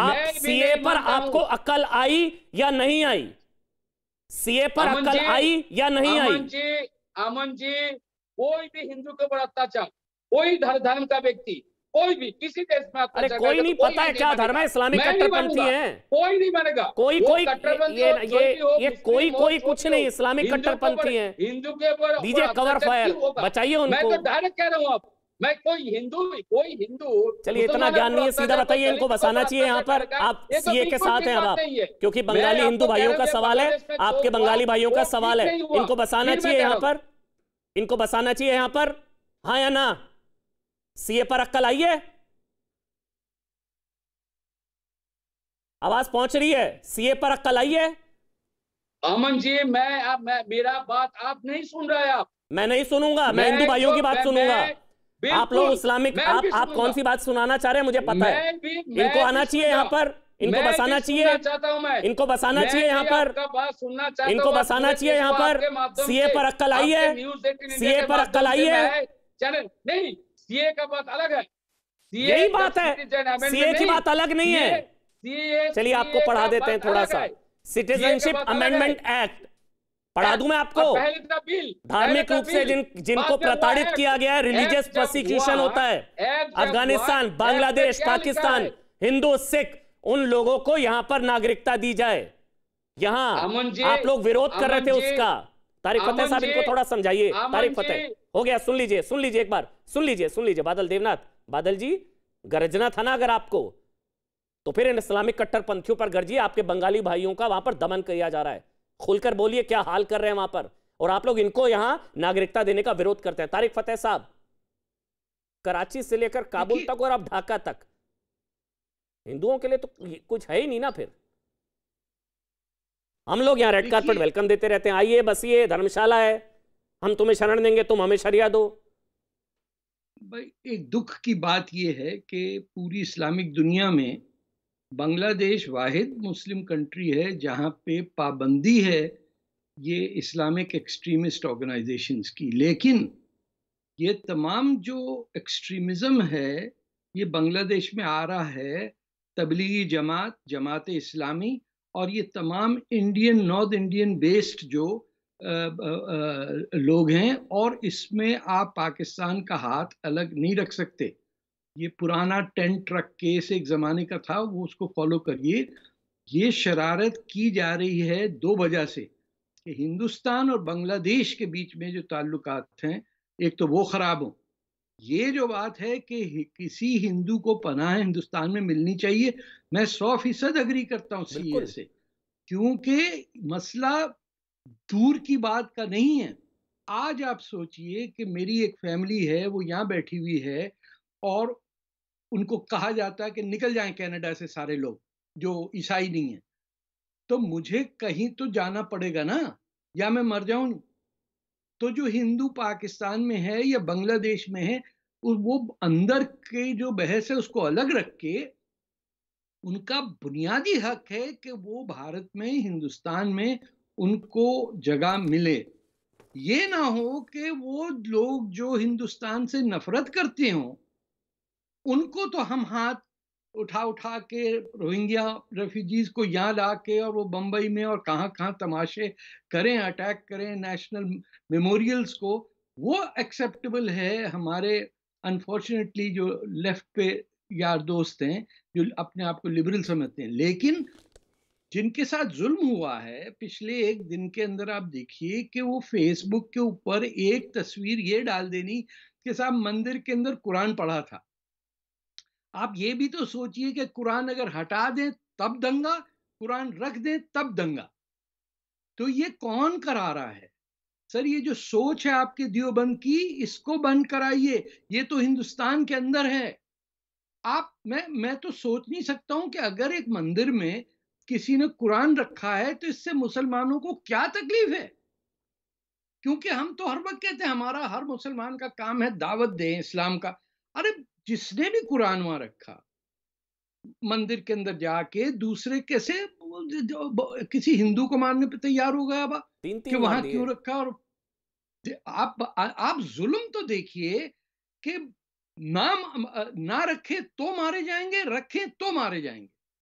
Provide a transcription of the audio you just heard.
आप सीए पर आपको अकल आई या नहीं आई सीए पर अकल आई या नहीं आई जी अमन जी कोई भी हिंदू के ऊपर अत्याचार कोई धर्म का व्यक्ति कोई भी किसी देश में अरे कोई नहीं तो पता है क्या धर्म है इस्लामिक कट्टरपंथी है कोई नहीं मानेगा कोई कोई ये ये ये कोई कोई कुछ नहीं इस्लामिक कट्टरपंथी है हिंदू के ऊपर दीजिए कवर फायर बचाइए उनको मैं तो डायरेक्ट कह रहा हूँ आप मैं कोई हिंदू कोई हिंदू चलिए इतना ज्ञान नहीं है सीधा बताइए इनको बसाना चाहिए यहाँ पर आप सीए के साथ हैं आप क्योंकि बंगाली हिंदू भाइयों का सवाल है आपके बंगाली भाइयों का सवाल है इनको बसाना चाहिए यहाँ पर इनको बसाना चाहिए यहाँ पर हाँ या ना सीए पर अक्कल आइए आवाज पहुंच रही है सीए पर अक्कल आइए अमन जी मैं आप मैं मेरा बात आप नहीं सुन रहे आप मैं नहीं सुनूंगा मैं हिंदू भाइयों की बात सुनूंगा आप लोग इस्लामिक आप आप कौन सी बात सुनाना चाह रहे हैं मुझे पता है इनको आना चाहिए यहाँ पर इनको बसाना चाहिए इनको बसाना चाहिए यहाँ पर इनको बसाना चाहिए यहाँ पर सीए पर अक्कल आई है सीए पर अक्कल आई है नहीं सीए का बात अलग है यही बात है सीए की बात अलग नहीं है चलिए आपको पढ़ा देते हैं थोड़ा सा सिटीजनशिप अमेंडमेंट एक्ट पढ़ा दू मैं आपको तो धार्मिक तो रूप से जिन जिनको प्रताड़ित किया गया है रिलीजियस प्रोसिक्यूशन होता है अफगानिस्तान बांग्लादेश पाकिस्तान हिंदू सिख उन लोगों को यहाँ पर नागरिकता दी जाए यहाँ आप लोग विरोध कर रहे थे उसका तारीफ फतेह साहब इनको थोड़ा समझाइए तारीफ फतेह हो गया सुन लीजिए सुन लीजिए एक बार सुन लीजिए सुन लीजिए बादल देवनाथ बादल जी गरजना था ना अगर आपको तो फिर इन इस्लामिक कट्टर पंथियों पर गर्जिए आपके बंगाली भाइयों का वहां पर दमन किया जा रहा है खुलकर बोलिए क्या हाल कर रहे हैं वहां पर और आप लोग इनको यहां नागरिकता देने का विरोध करते हैं तारिक फतेह साहब कराची से लेकर काबुल तक और अब ढाका तक हिंदुओं के लिए तो कुछ है ही नहीं ना फिर हम लोग यहाँ रेड कार्पेट वेलकम देते रहते हैं आइए बसिए धर्मशाला है हम तुम्हें शरण देंगे तुम हमें शरिया दो भाई एक दुख की बात यह है कि पूरी इस्लामिक दुनिया में बांग्लादेश वाहिद मुस्लिम कंट्री है जहाँ पे पाबंदी है ये इस्लामिक एक्सट्रीमिस्ट ऑर्गेनाइजेशंस की लेकिन ये तमाम जो एक्सट्रीमिज्म है ये बांग्लादेश में आ रहा है तबलीगी जमात जमात इस्लामी और ये तमाम इंडियन नॉर्थ इंडियन बेस्ड जो आ, आ, आ, लोग हैं और इसमें आप पाकिस्तान का हाथ अलग नहीं रख सकते ये पुराना टेंट ट्रक केस एक ज़माने का था वो उसको फॉलो करिए ये शरारत की जा रही है दो वजह से कि हिंदुस्तान और बांग्लादेश के बीच में जो ताल्लुक हैं एक तो वो ख़राब हों ये जो बात है कि किसी हिंदू को पनाह हिंदुस्तान में मिलनी चाहिए मैं सौ फीसद अग्री करता हूँ सी से क्योंकि मसला दूर की बात का नहीं है आज आप सोचिए कि मेरी एक फैमिली है वो यहाँ बैठी हुई है और उनको कहा जाता है कि निकल जाएं कनाडा से सारे लोग जो ईसाई नहीं है तो मुझे कहीं तो जाना पड़ेगा ना या मैं मर जाऊं तो जो हिंदू पाकिस्तान में है या बांग्लादेश में है वो अंदर के जो बहस है उसको अलग रख के उनका बुनियादी हक है कि वो भारत में हिंदुस्तान में उनको जगह मिले ये ना हो कि वो लोग जो हिंदुस्तान से नफरत करते हों उनको तो हम हाथ उठा उठा के रोहिंग्या रेफ्यूजीज को यहाँ ला के और वो बम्बई में और कहाँ कहाँ तमाशे करें अटैक करें नेशनल मेमोरियल्स को वो एक्सेप्टेबल है हमारे अनफॉर्चुनेटली जो लेफ्ट पे यार दोस्त हैं जो अपने आप को लिबरल समझते हैं लेकिन जिनके साथ जुल्म हुआ है पिछले एक दिन के अंदर आप देखिए कि वो फेसबुक के ऊपर एक तस्वीर ये डाल देनी कि साहब मंदिर के अंदर कुरान पढ़ा था आप ये भी तो सोचिए कि कुरान अगर हटा दें तब दंगा कुरान रख दें तब दंगा तो ये कौन करा रहा है सर ये जो सोच है आपके दियोबंद की इसको बंद कराइए ये तो हिंदुस्तान के अंदर है आप मैं मैं तो सोच नहीं सकता हूं कि अगर एक मंदिर में किसी ने कुरान रखा है तो इससे मुसलमानों को क्या तकलीफ है क्योंकि हम तो हर वक्त कहते हैं हमारा हर मुसलमान का काम है दावत दें इस्लाम का अरे जिसने भी कुरान वहां रखा मंदिर के अंदर जाके दूसरे कैसे किसी हिंदू को मानने पे तैयार हो गया बा कि वहां क्यों रखा और आप आप जुल्म तो देखिए कि नाम ना रखे तो मारे जाएंगे रखे तो मारे जाएंगे